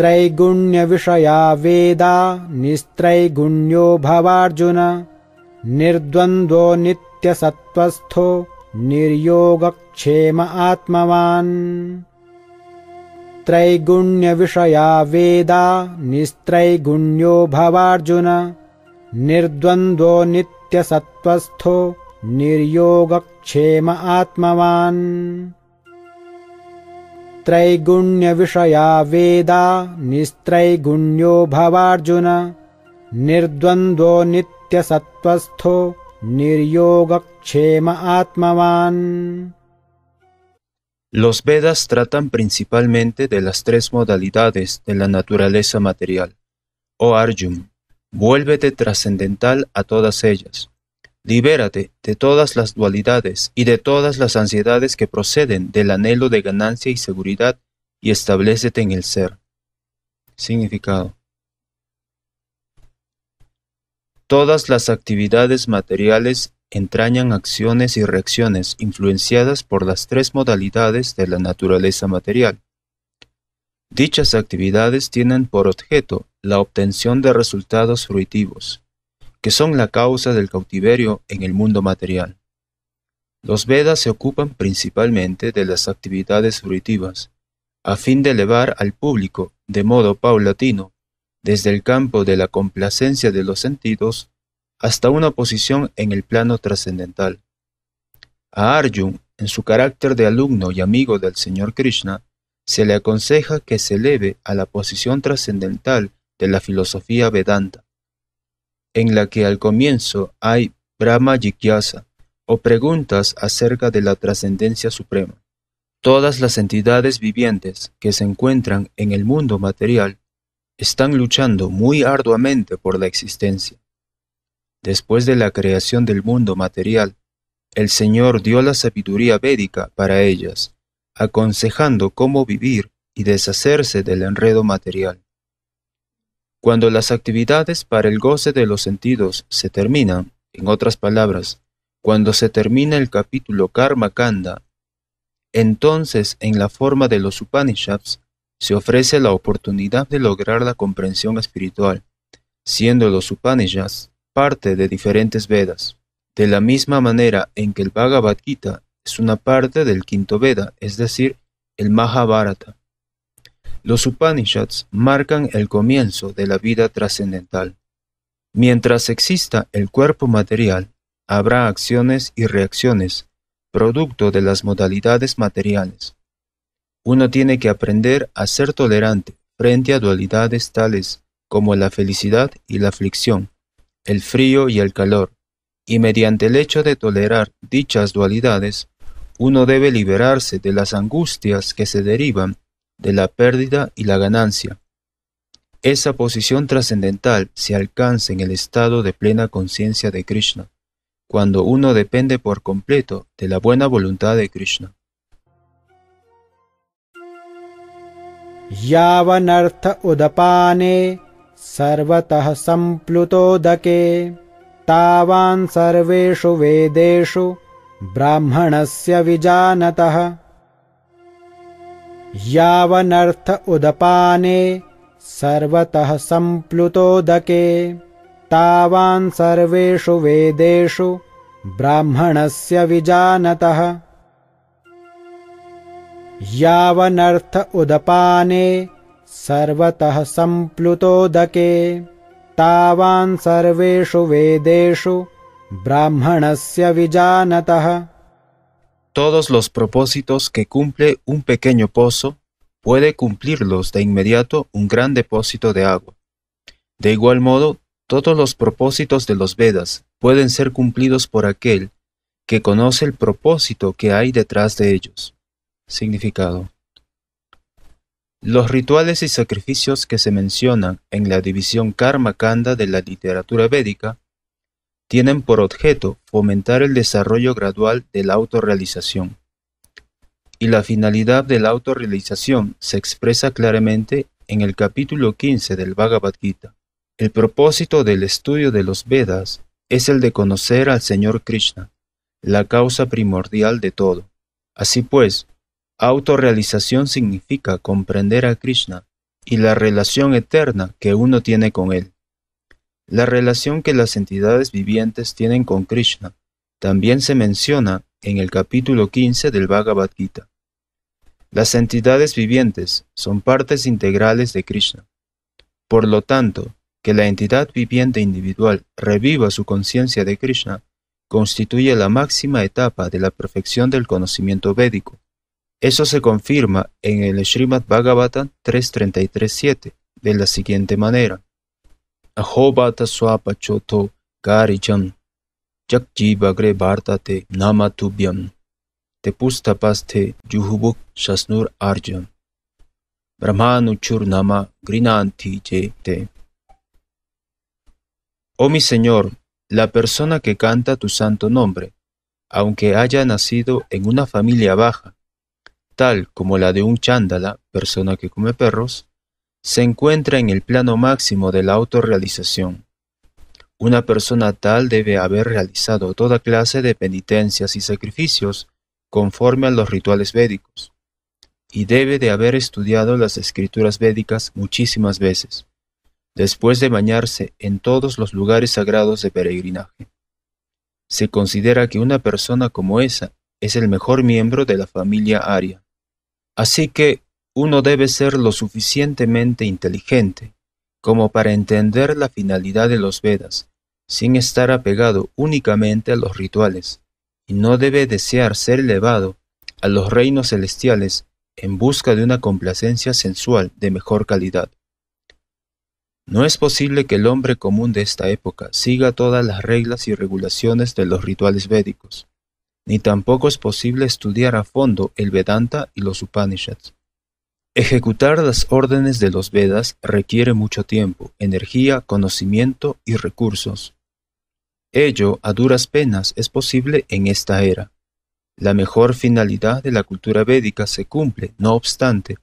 त्रैगुण्यविषया वेदा निस्त्रैगुण्यो भवार्जुन निर्द्वन्द्वो नित्यसत्त्वस्थो निर्योगक्षेम आत्मवान् त्रैगुण्यविषया वेदा निस्त्रैगुण्यो भवार्जुन निर्द्वन्द्वो नित्यसत्त्वस्थो निर्योगक्षेम आत्मवान् त्रैगुण्यविषया वेदा निस्त्रैगुण्यो भवार्जुन निर्द्वन्द्वो नित्यसत्त्वस्थो निर्योगक्षेम ATMAVAN Los Vedas tratan principalmente de las tres modalidades de la naturaleza material. Oh Arjun, vuélvete trascendental a todas ellas, Libérate de todas las dualidades y de todas las ansiedades que proceden del anhelo de ganancia y seguridad y establecete en el ser. Significado. Todas las actividades materiales entrañan acciones y reacciones influenciadas por las tres modalidades de la naturaleza material. Dichas actividades tienen por objeto la obtención de resultados fruitivos que son la causa del cautiverio en el mundo material. Los Vedas se ocupan principalmente de las actividades fruitivas, a fin de elevar al público, de modo paulatino, desde el campo de la complacencia de los sentidos hasta una posición en el plano trascendental. A Arjun, en su carácter de alumno y amigo del Señor Krishna, se le aconseja que se eleve a la posición trascendental de la filosofía vedanta, en la que al comienzo hay Brahma o preguntas acerca de la trascendencia suprema. Todas las entidades vivientes que se encuentran en el mundo material están luchando muy arduamente por la existencia. Después de la creación del mundo material, el Señor dio la sabiduría védica para ellas, aconsejando cómo vivir y deshacerse del enredo material. Cuando las actividades para el goce de los sentidos se terminan, en otras palabras, cuando se termina el capítulo Karma Kanda, entonces en la forma de los Upanishads se ofrece la oportunidad de lograr la comprensión espiritual, siendo los Upanishads parte de diferentes Vedas. De la misma manera en que el Bhagavad Gita es una parte del quinto Veda, es decir, el Mahabharata. Los Upanishads marcan el comienzo de la vida trascendental. Mientras exista el cuerpo material, habrá acciones y reacciones, producto de las modalidades materiales. Uno tiene que aprender a ser tolerante frente a dualidades tales como la felicidad y la aflicción, el frío y el calor, y mediante el hecho de tolerar dichas dualidades, uno debe liberarse de las angustias que se derivan de la pérdida y la ganancia. Esa posición trascendental se alcanza en el estado de plena conciencia de Krishna, cuando uno depende por completo de la buena voluntad de Krishna. यावनर्थ उदपाने सर्वतः सम्प्लुतोदके तावान् brahmanasya यावनर्थ उदपाने सर्वतः सम्प्लुतोदके तावान् सर्वेषु वेदेषु ब्राह्मणस्य विजानतः यावनर्थ उदपाने सर्वतः सम्प्लुतोदके तावान् सर्वेषु वेदेषु ब्राह्मणस्य विजानतः Todos los propósitos que cumple un pequeño pozo puede cumplirlos de inmediato un gran depósito de agua. De igual modo, todos los propósitos de los Vedas pueden ser cumplidos por aquel que conoce el propósito que hay detrás de ellos. Significado. Los rituales y sacrificios que se mencionan en la división Karma Kanda de la literatura védica tienen por objeto fomentar el desarrollo gradual de la autorrealización. Y la finalidad de la autorrealización se expresa claramente en el capítulo 15 del Bhagavad Gita. El propósito del estudio de los Vedas es el de conocer al Señor Krishna, la causa primordial de todo. Así pues, autorrealización significa comprender a Krishna y la relación eterna que uno tiene con él. La relación que las entidades vivientes tienen con Krishna también se menciona en el capítulo 15 del Bhagavad Gita. Las entidades vivientes son partes integrales de Krishna. Por lo tanto, que la entidad viviente individual reviva su conciencia de Krishna constituye la máxima etapa de la perfección del conocimiento védico. Eso se confirma en el Srimad Bhagavatam 3.33.7 de la siguiente manera. Jehová swapa choto karicham, yakji bagre bartate nama tubyam, tepustapaste juhubuk shasnur arjam, brahmanuchur nama grinanti te. Oh mi Señor, la persona que canta tu santo nombre, aunque haya nacido en una familia baja, tal como la de un chándala, persona que come perros, se encuentra en el plano máximo de la autorrealización. Una persona tal debe haber realizado toda clase de penitencias y sacrificios conforme a los rituales védicos, y debe de haber estudiado las escrituras védicas muchísimas veces, después de bañarse en todos los lugares sagrados de peregrinaje. Se considera que una persona como esa es el mejor miembro de la familia aria. Así que uno debe ser lo suficientemente inteligente como para entender la finalidad de los Vedas, sin estar apegado únicamente a los rituales, y no debe desear ser elevado a los reinos celestiales en busca de una complacencia sensual de mejor calidad. No es posible que el hombre común de esta época siga todas las reglas y regulaciones de los rituales védicos, ni tampoco es posible estudiar a fondo el Vedanta y los Upanishads. Ejecutar las órdenes de los Vedas requiere mucho tiempo, energía, conocimiento y recursos. Ello, a duras penas, es posible en esta era. La mejor finalidad de la cultura védica se cumple, no obstante,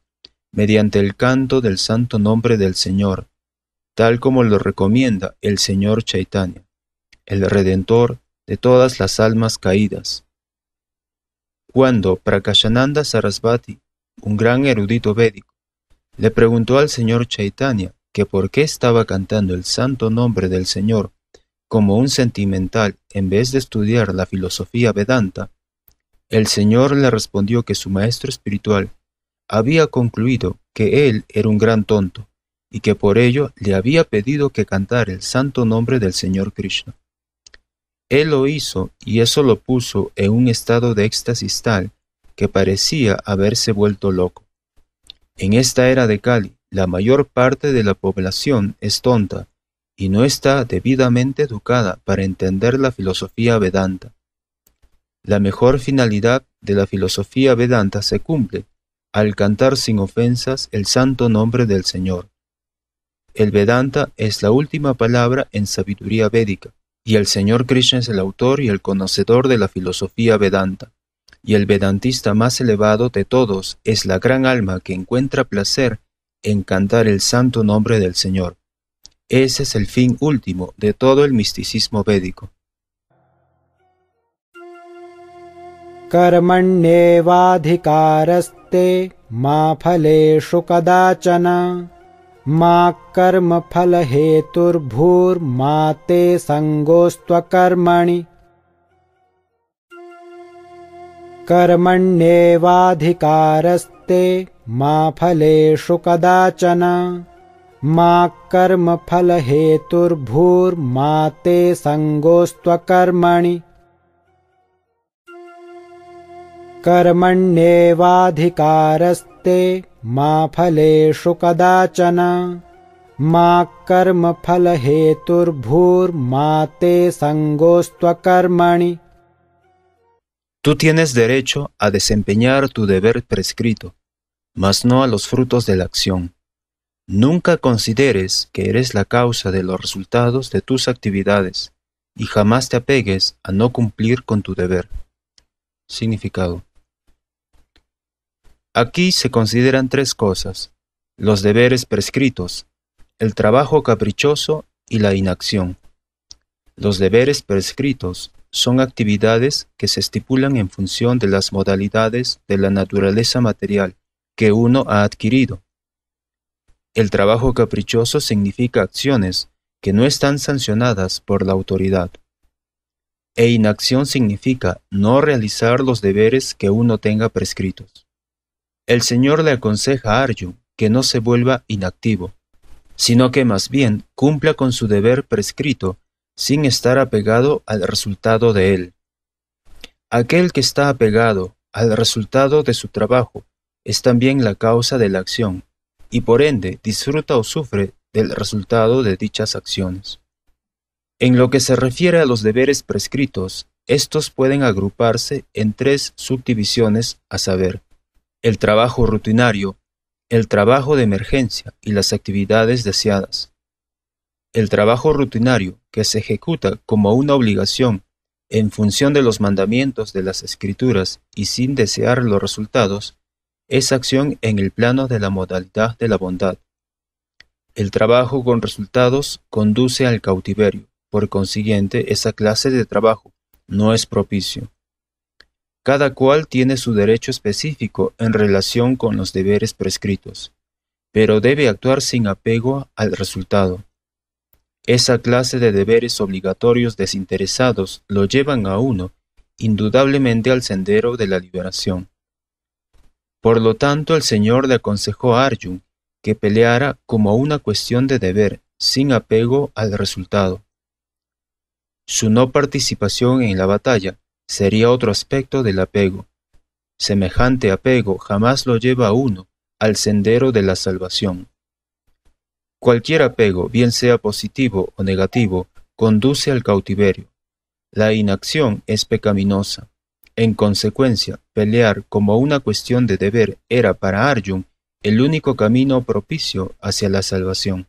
mediante el canto del santo nombre del Señor, tal como lo recomienda el Señor Chaitanya, el Redentor de todas las almas caídas. Cuando Prakashananda Sarasvati un gran erudito védico, le preguntó al señor Chaitanya que por qué estaba cantando el santo nombre del Señor como un sentimental en vez de estudiar la filosofía vedanta, el Señor le respondió que su maestro espiritual había concluido que él era un gran tonto y que por ello le había pedido que cantara el santo nombre del Señor Krishna. Él lo hizo y eso lo puso en un estado de éxtasis tal que parecía haberse vuelto loco. En esta era de Cali, la mayor parte de la población es tonta y no está debidamente educada para entender la filosofía vedanta. La mejor finalidad de la filosofía vedanta se cumple al cantar sin ofensas el santo nombre del Señor. El Vedanta es la última palabra en sabiduría védica, y el Señor Krishna es el autor y el conocedor de la filosofía Vedanta y el vedantista más elevado de todos es la gran alma que encuentra placer en cantar el santo nombre del Señor. Ese es el fin último de todo el misticismo védico. कर्मण्येवाधिकारस्ते ma फलेषु कदाचन मा कर्मफलहेतुर्भूर्मा sangostva सङ्गोस्त्वकर्मणि कर्मण्येवाधिकारस्ते मा मा फलेषु कदाचन ते सङ्गोऽस्त्वकर्मणि कर्मण्येवाधिकारस्ते मा फलेषु कदाचन मा ते सङ्गोस्त्वकर्मणि Tú tienes derecho a desempeñar tu deber prescrito, mas no a los frutos de la acción. Nunca consideres que eres la causa de los resultados de tus actividades y jamás te apegues a no cumplir con tu deber. Significado. Aquí se consideran tres cosas, los deberes prescritos, el trabajo caprichoso y la inacción. Los deberes prescritos son actividades que se estipulan en función de las modalidades de la naturaleza material que uno ha adquirido. El trabajo caprichoso significa acciones que no están sancionadas por la autoridad. E inacción significa no realizar los deberes que uno tenga prescritos. El Señor le aconseja a Arjun que no se vuelva inactivo, sino que más bien cumpla con su deber prescrito sin estar apegado al resultado de él. Aquel que está apegado al resultado de su trabajo es también la causa de la acción, y por ende disfruta o sufre del resultado de dichas acciones. En lo que se refiere a los deberes prescritos, estos pueden agruparse en tres subdivisiones, a saber, el trabajo rutinario, el trabajo de emergencia y las actividades deseadas. El trabajo rutinario que se ejecuta como una obligación en función de los mandamientos de las escrituras y sin desear los resultados, es acción en el plano de la modalidad de la bondad. El trabajo con resultados conduce al cautiverio, por consiguiente esa clase de trabajo no es propicio. Cada cual tiene su derecho específico en relación con los deberes prescritos, pero debe actuar sin apego al resultado. Esa clase de deberes obligatorios desinteresados lo llevan a uno, indudablemente, al sendero de la liberación. Por lo tanto, el Señor le aconsejó a Arjun que peleara como una cuestión de deber, sin apego al resultado. Su no participación en la batalla sería otro aspecto del apego. Semejante apego jamás lo lleva a uno al sendero de la salvación. Cualquier apego, bien sea positivo o negativo, conduce al cautiverio. La inacción es pecaminosa. En consecuencia, pelear como una cuestión de deber era para Arjun el único camino propicio hacia la salvación.